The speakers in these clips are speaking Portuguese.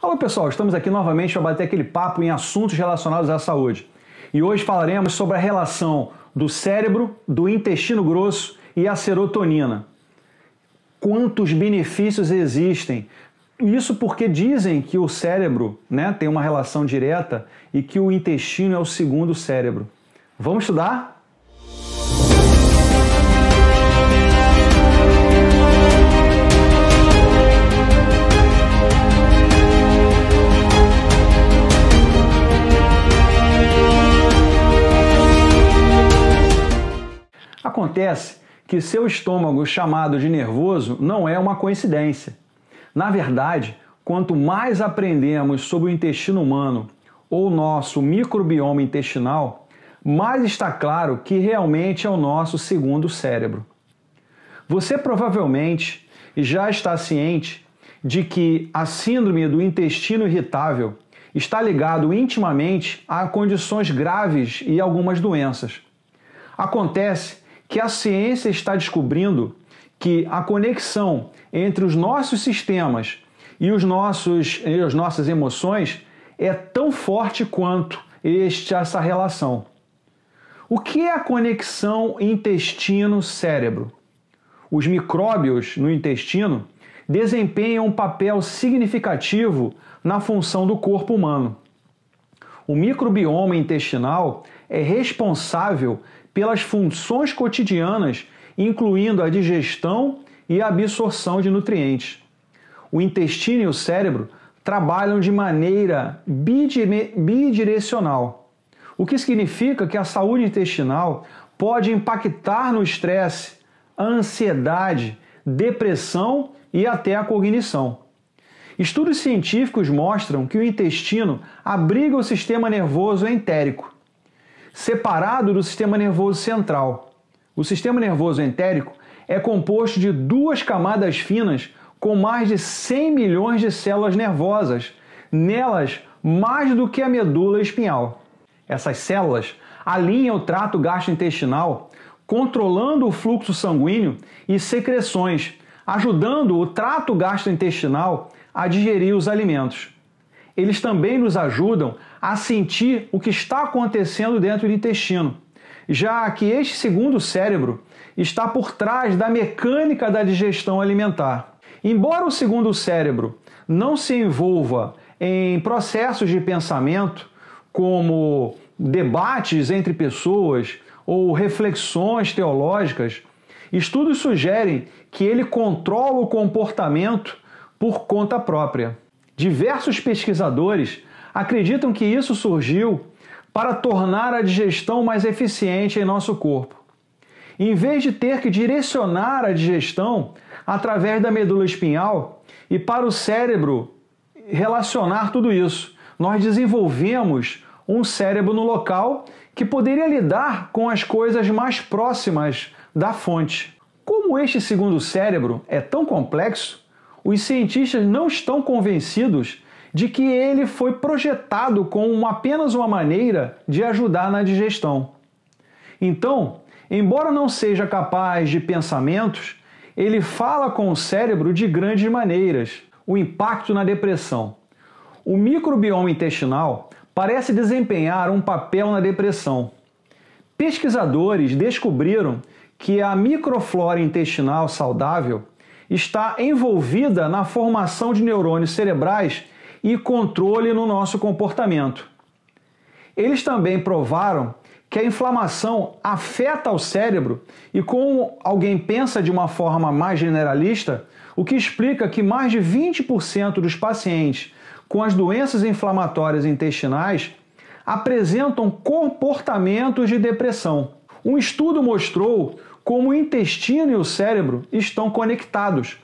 Alô pessoal, estamos aqui novamente para bater aquele papo em assuntos relacionados à saúde. E hoje falaremos sobre a relação do cérebro, do intestino grosso e a serotonina. Quantos benefícios existem? Isso porque dizem que o cérebro né, tem uma relação direta e que o intestino é o segundo cérebro. Vamos estudar? Acontece que seu estômago chamado de nervoso não é uma coincidência. Na verdade, quanto mais aprendemos sobre o intestino humano ou nosso microbioma intestinal, mais está claro que realmente é o nosso segundo cérebro. Você provavelmente já está ciente de que a síndrome do intestino irritável está ligado intimamente a condições graves e algumas doenças. Acontece que a ciência está descobrindo que a conexão entre os nossos sistemas e, os nossos, e as nossas emoções é tão forte quanto este, essa relação. O que é a conexão intestino-cérebro? Os micróbios no intestino desempenham um papel significativo na função do corpo humano. O microbioma intestinal é responsável pelas funções cotidianas, incluindo a digestão e a absorção de nutrientes. O intestino e o cérebro trabalham de maneira bidirecional, o que significa que a saúde intestinal pode impactar no estresse, ansiedade, depressão e até a cognição. Estudos científicos mostram que o intestino abriga o sistema nervoso entérico, separado do sistema nervoso central. O sistema nervoso entérico é composto de duas camadas finas com mais de 100 milhões de células nervosas, nelas mais do que a medula espinhal. Essas células alinham o trato gastrointestinal, controlando o fluxo sanguíneo e secreções, ajudando o trato gastrointestinal a digerir os alimentos eles também nos ajudam a sentir o que está acontecendo dentro do intestino, já que este segundo cérebro está por trás da mecânica da digestão alimentar. Embora o segundo cérebro não se envolva em processos de pensamento, como debates entre pessoas ou reflexões teológicas, estudos sugerem que ele controla o comportamento por conta própria. Diversos pesquisadores acreditam que isso surgiu para tornar a digestão mais eficiente em nosso corpo. Em vez de ter que direcionar a digestão através da medula espinhal e para o cérebro relacionar tudo isso, nós desenvolvemos um cérebro no local que poderia lidar com as coisas mais próximas da fonte. Como este segundo cérebro é tão complexo, os cientistas não estão convencidos de que ele foi projetado como apenas uma maneira de ajudar na digestão. Então, embora não seja capaz de pensamentos, ele fala com o cérebro de grandes maneiras. O impacto na depressão. O microbioma intestinal parece desempenhar um papel na depressão. Pesquisadores descobriram que a microflora intestinal saudável está envolvida na formação de neurônios cerebrais e controle no nosso comportamento. Eles também provaram que a inflamação afeta o cérebro e como alguém pensa de uma forma mais generalista, o que explica que mais de 20% dos pacientes com as doenças inflamatórias intestinais apresentam comportamentos de depressão. Um estudo mostrou como o intestino e o cérebro estão conectados.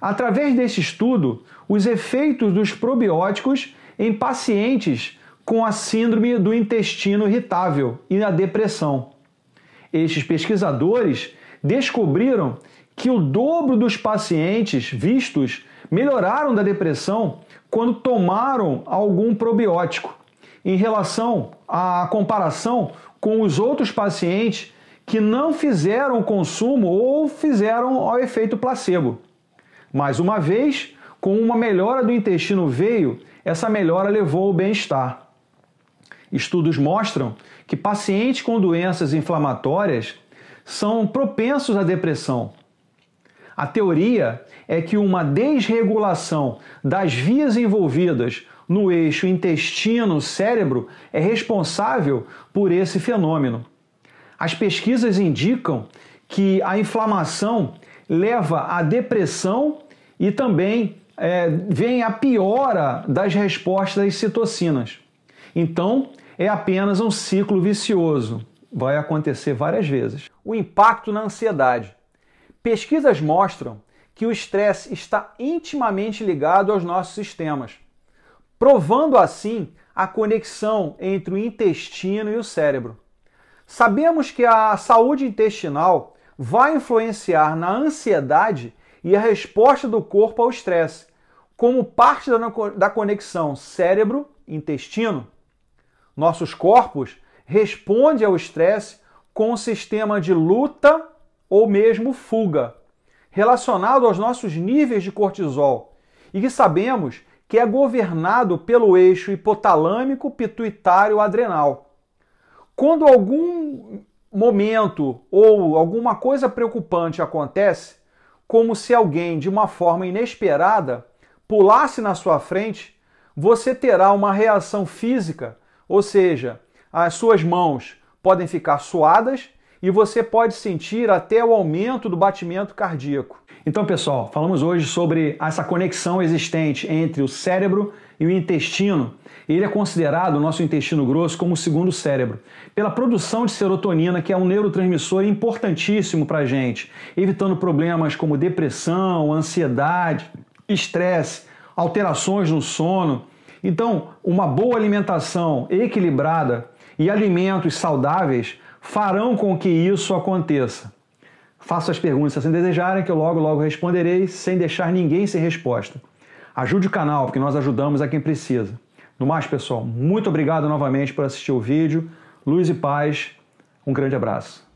Através desse estudo, os efeitos dos probióticos em pacientes com a síndrome do intestino irritável e a depressão. Estes pesquisadores descobriram que o dobro dos pacientes vistos melhoraram da depressão quando tomaram algum probiótico, em relação à comparação com os outros pacientes que não fizeram o consumo ou fizeram ao efeito placebo. Mais uma vez, com uma melhora do intestino veio, essa melhora levou ao bem-estar. Estudos mostram que pacientes com doenças inflamatórias são propensos à depressão. A teoria é que uma desregulação das vias envolvidas no eixo intestino-cérebro é responsável por esse fenômeno. As pesquisas indicam que a inflamação leva à depressão e também é, vem a piora das respostas às citocinas. Então, é apenas um ciclo vicioso. Vai acontecer várias vezes. O impacto na ansiedade. Pesquisas mostram que o estresse está intimamente ligado aos nossos sistemas, provando assim a conexão entre o intestino e o cérebro. Sabemos que a saúde intestinal vai influenciar na ansiedade e a resposta do corpo ao estresse, como parte da conexão cérebro-intestino. Nossos corpos respondem ao estresse com o um sistema de luta ou mesmo fuga, relacionado aos nossos níveis de cortisol, e que sabemos que é governado pelo eixo hipotalâmico pituitário adrenal quando algum momento ou alguma coisa preocupante acontece, como se alguém de uma forma inesperada pulasse na sua frente, você terá uma reação física, ou seja, as suas mãos podem ficar suadas e você pode sentir até o aumento do batimento cardíaco. Então, pessoal, falamos hoje sobre essa conexão existente entre o cérebro e o intestino. Ele é considerado, o nosso intestino grosso, como o segundo cérebro, pela produção de serotonina, que é um neurotransmissor importantíssimo para a gente, evitando problemas como depressão, ansiedade, estresse, alterações no sono. Então, uma boa alimentação equilibrada e alimentos saudáveis farão com que isso aconteça? Faça as perguntas se assim desejarem, que eu logo, logo responderei, sem deixar ninguém sem resposta. Ajude o canal, porque nós ajudamos a quem precisa. No mais, pessoal, muito obrigado novamente por assistir o vídeo. Luz e paz, um grande abraço.